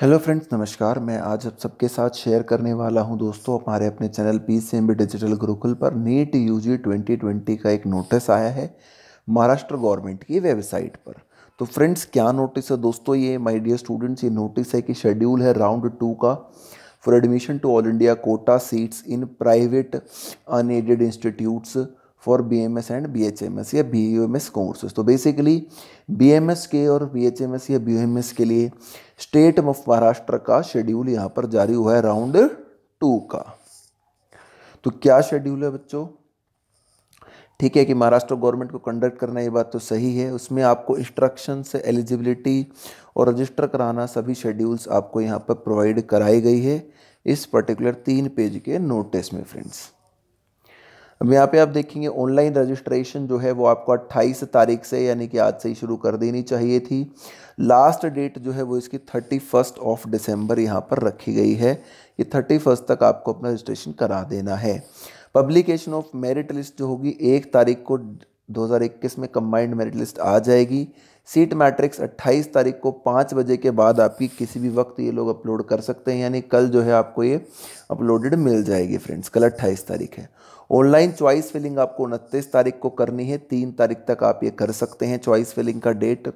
Hello friends नमस्कार मैं आज आप सबके साथ शेयर करने वाला हूं दोस्तों हमारे अपने channel P C M B digital Gurukul पर नीट यूजी 2020 का एक नोटिस आया है महाराष्ट्र गवर्नमेंट की वेबसाइट पर तो फ्रेंड्स क्या नोटिस है दोस्तों ये माय डियर स्टूडेंट्स ये नोटिस है कि शेड्यूल है राउंड टू का for admission to all India quota seats in private unaided institutes for B M S and B H M S या B U M S courses तो basically B M S के और B H M S या B U M S के लिए state of Maharashtra का schedule यहाँ पर जारी हुआ है राउंड टू का तो क्या शेड्यूल है बच्चों ठीक है कि महाराष्ट्र गवर्नमेंट को कंडक्ट करना ये बात तो सही है उसमें आपको इंस्ट्रक्शन से एलिजिबिलिटी और रजिस्टर कराना सभी शेड्यूल्स आपको यहाँ पर प्रोवाइड कराई गई है इस पर्टिकुलर तीन पेज के नोटिस में फ्रेंड्स अब यहाँ पे आप देखेंगे ऑनलाइन रजिस्ट्रेशन जो है वो आपको 28 तारीख से यानी कि आज से ही शुरू कर देनी चाहिए थी लास्ट डेट जो है वो इसकी थर्टी फर्स्ट ऑफ दिसंबर यहाँ पर रखी गई है कि थर्टी फर्स्ट तक आपको अपना रजिस्ट्रेशन करा देना है पब्लिकेशन ऑफ मेरिट लिस्ट जो होगी एक तारीख को 2021 में कंबाइंड मेरिट लिस्ट आ जाएगी सीट मैट्रिक्स 28 तारीख को पाँच बजे के बाद आपकी किसी भी वक्त ये लोग अपलोड कर सकते हैं यानी कल जो है आपको ये अपलोडेड मिल जाएगी फ्रेंड्स कल 28 तारीख है ऑनलाइन चॉइस फिलिंग आपको उनतीस तारीख को करनी है तीन तारीख तक आप ये कर सकते हैं चॉइस फिलिंग का date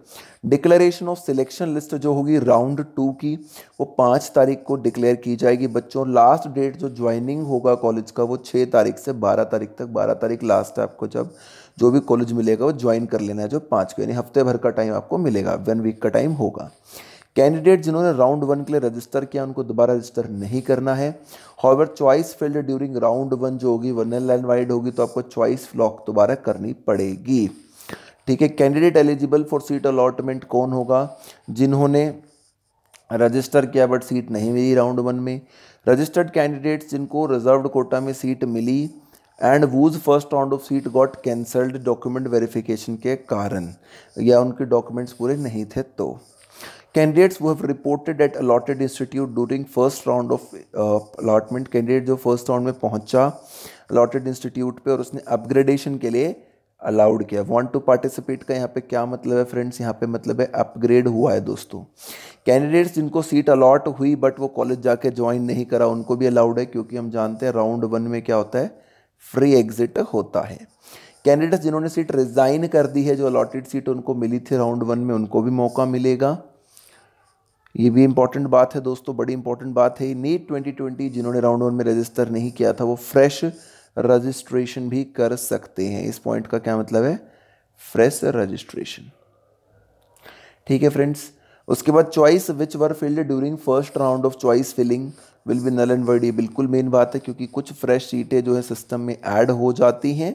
declaration of selection list जो होगी राउंड टू की वो पाँच तारीख को डिक्लेयर की जाएगी बच्चों लास्ट डेट जो ज्वाइनिंग होगा कॉलेज का वो छः तारीख से बारह तारीख तक बारह तारीख लास्ट है आपको जब जो भी कॉलेज मिलेगा वो ज्वाइन कर लेना है जो पाँच को यानी हफ्ते भर का टाइम आपको मिलेगा वन वीक का टाइम होगा कैंडिडेट जिन्होंने राउंड वन के लिए रजिस्टर किया उनको दोबारा रजिस्टर नहीं करना है however choice filled during round one जो होगी एन लाइन वाइड होगी तो आपको चॉइस ब्लॉक दोबारा करनी पड़ेगी ठीक है candidate eligible for seat allotment कौन होगा जिन्होंने रजिस्टर किया बट सीट नहीं मिली राउंड वन में रजिस्टर्ड कैंडिडेट्स जिनको रिजर्व कोटा में सीट मिली and whose first round of seat got cancelled document verification के कारण या उनके डॉक्यूमेंट्स पूरे नहीं थे तो कैंडिडेट्स वो have reported at allotted institute during first round of allotment candidate जो फर्स्ट राउंड में पहुंचा अलॉटेड इंस्टीट्यूट पे और उसने अपग्रेडेशन के लिए अलाउड किया वांट टू पार्टिसिपेट का यहाँ पे क्या मतलब है फ्रेंड्स यहाँ पे मतलब है अपग्रेड हुआ है दोस्तों कैंडिडेट्स जिनको सीट अलॉट हुई बट वो कॉलेज जाके ज्वाइन नहीं करा उनको भी अलाउड है क्योंकि हम जानते हैं राउंड वन में क्या होता है फ्री एग्जिट होता है कैंडिडेट्स जिन्होंने सीट रिज़ाइन कर दी है जो अलॉटेड सीट उनको मिली थी राउंड वन में उनको भी मौका मिलेगा ये भी इंपॉर्टेंट बात है दोस्तों बड़ी इंपॉर्टेंट बात है नीट 2020 जिन्होंने राउंड वन में रजिस्टर नहीं किया था वो फ्रेश रजिस्ट्रेशन भी कर सकते हैं इस पॉइंट का क्या मतलब है फ्रेश रजिस्ट्रेशन ठीक है फ्रेंड्स उसके बाद choice which were filled during first round of choice filling will be null and void ये बिल्कुल मेन बात है क्योंकि कुछ फ्रेश सीटें जो है सिस्टम में ऐड हो जाती हैं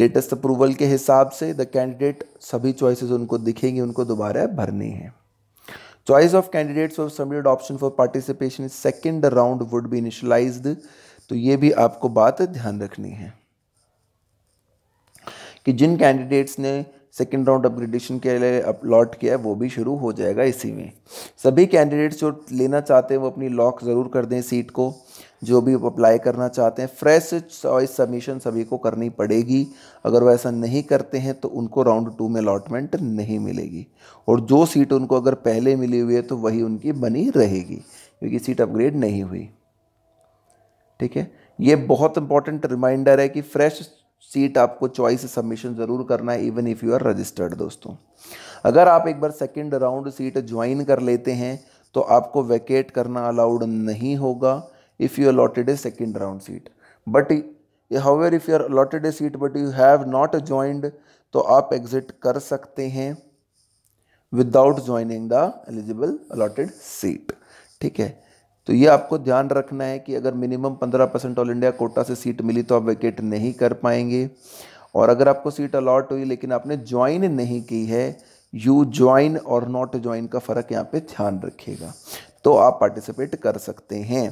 लेटेस्ट अप्रूवल के हिसाब से द कैंडिडेट सभी चॉइसेस उनको दिखेंगे उनको दोबारा भरने हैं चॉइस ऑफ कैंडिडेट्स और submitted option for participation second round would be initialise तो ये भी आपको बात ध्यान रखनी है कि जिन कैंडिडेट्स ने सेकेंड राउंड अपग्रेडेशन के लिए अपलॉट किया है वो भी शुरू हो जाएगा इसी में सभी कैंडिडेट्स जो लेना चाहते हैं वो अपनी लॉक ज़रूर कर दें सीट को जो भी अप्लाई करना चाहते हैं फ्रेश चॉइस सबमिशन सभी को करनी पड़ेगी अगर वो ऐसा नहीं करते हैं तो उनको राउंड टू में अलॉटमेंट नहीं मिलेगी और जो सीट उनको अगर पहले मिली हुई है तो वही उनकी बनी रहेगी क्योंकि सीट अपग्रेड नहीं हुई ठीक है ये बहुत इंपॉर्टेंट रिमाइंडर है कि फ्रेश सीट आपको चॉइस सबमिशन ज़रूर करना है even if you are registered दोस्तों अगर आप एक बार सेकेंड राउंड सीट ज्वाइन कर लेते हैं तो आपको वैकेट करना अलाउड नहीं होगा if you allotted a second round seat but however if you are allotted a seat but you have not joined तो आप एग्जिट कर सकते हैं without joining the eligible allotted seat ठीक है तो ये आपको ध्यान रखना है कि अगर मिनिमम पंद्रह परसेंट ऑल इंडिया कोटा से सीट मिली तो आप वैकेट नहीं कर पाएंगे और अगर आपको सीट अलॉट हुई लेकिन आपने ज्वाइन नहीं की है यू ज्वाइन और नॉट ज्वाइन का फ़र्क यहाँ पे ध्यान रखिएगा तो आप पार्टिसिपेट कर सकते हैं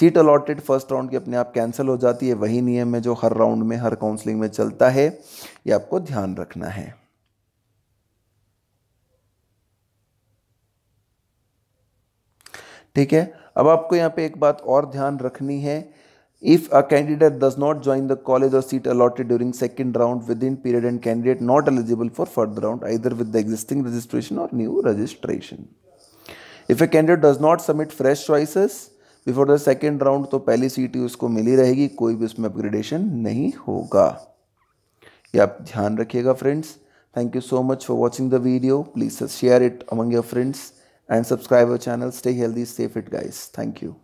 सीट अलॉटेड फर्स्ट राउंड की अपने आप कैंसिल हो जाती है वही नियम है जो हर राउंड में हर काउंसलिंग में चलता है ये आपको ध्यान रखना है ठीक है अब आपको यहाँ पे एक बात और ध्यान रखनी है if a candidate does not join the college और seat allotted during second round within period and candidate not eligible for further round either with the existing registration और new registration if a candidate does not submit fresh choices before the second round तो पहली seat ही उसको मिली रहेगी कोई भी उसमें upgradation नहीं होगा ये आप ध्यान रखिएगा friends thank you so much for watching the video please share it among your friends and subscribe our channel. Stay healthy, stay fit, guys. Thank you.